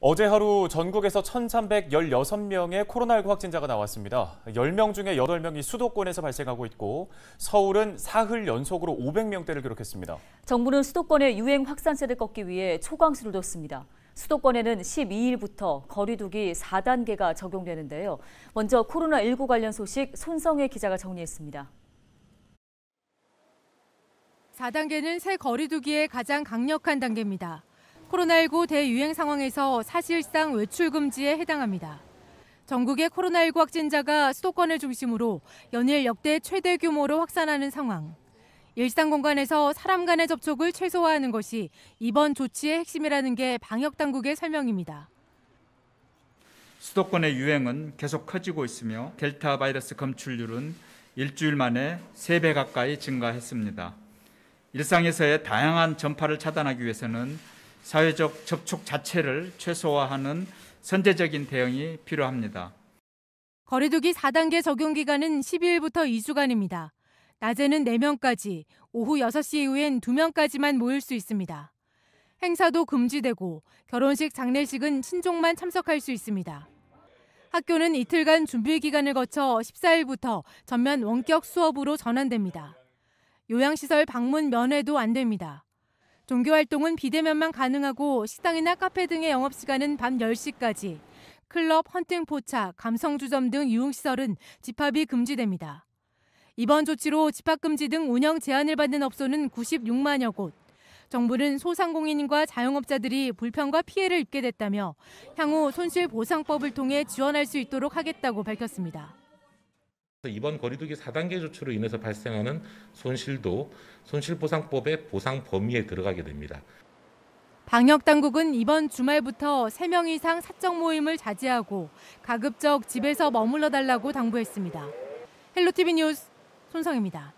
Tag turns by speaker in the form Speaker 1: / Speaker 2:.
Speaker 1: 어제 하루 전국에서 1,316명의 코로나19 확진자가 나왔습니다. 10명 중에 8명이 수도권에서 발생하고 있고 서울은 사흘 연속으로 500명대를 기록했습니다.
Speaker 2: 정부는 수도권의 유행 확산세를 꺾기 위해 초강수를 뒀습니다. 수도권에는 12일부터 거리두기 4단계가 적용되는데요. 먼저 코로나19 관련 소식 손성혜 기자가 정리했습니다.
Speaker 3: 4단계는 새 거리두기의 가장 강력한 단계입니다. 코로나19 대유행 상황에서 사실상 외출 금지에 해당합니다. 전국의 코로나19 확진자가 수도권을 중심으로 연일 역대 최대 규모로 확산하는 상황. 일상 공간에서 사람 간의 접촉을 최소화하는 것이 이번 조치의 핵심이라는 게 방역 당국의 설명입니다.
Speaker 1: 수도권의 유행은 계속 커지고 있으며 델타 바이러스 검출률은 일주일 만에 3배 가까이 증가했습니다. 일상에서의 다양한 전파를 차단하기 위해서는 사회적 접촉 자체를 최소화하는 선제적인 대응이 필요합니다.
Speaker 3: 거리두기 4단계 적용 기간은 12일부터 2주간입니다. 낮에는 4명까지, 오후 6시 이후엔 2명까지만 모일 수 있습니다. 행사도 금지되고 결혼식, 장례식은 친족만 참석할 수 있습니다. 학교는 이틀간 준비 기간을 거쳐 14일부터 전면 원격 수업으로 전환됩니다. 요양시설 방문 면회도 안 됩니다. 종교 활동은 비대면만 가능하고 식당이나 카페 등의 영업 시간은 밤 10시까지. 클럽, 헌팅 포차, 감성주점 등 유흥시설은 집합이 금지됩니다. 이번 조치로 집합금지 등 운영 제한을 받는 업소는 96만여 곳. 정부는 소상공인과 자영업자들이 불편과 피해를 입게 됐다며 향후 손실 보상법을 통해 지원할 수 있도록 하겠다고 밝혔습니다.
Speaker 1: 이번 거리두기 4단계 조치로 인해서 발생하는 손실도 손실보상법의 보상 범위에 들어가게 됩니다.
Speaker 3: 방역 당국은 이번 주말부터 3명 이상 사적 모임을 자제하고 가급적 집에서 머물러 달라고 당부했습니다. 헬로티비 뉴스 손성입니다.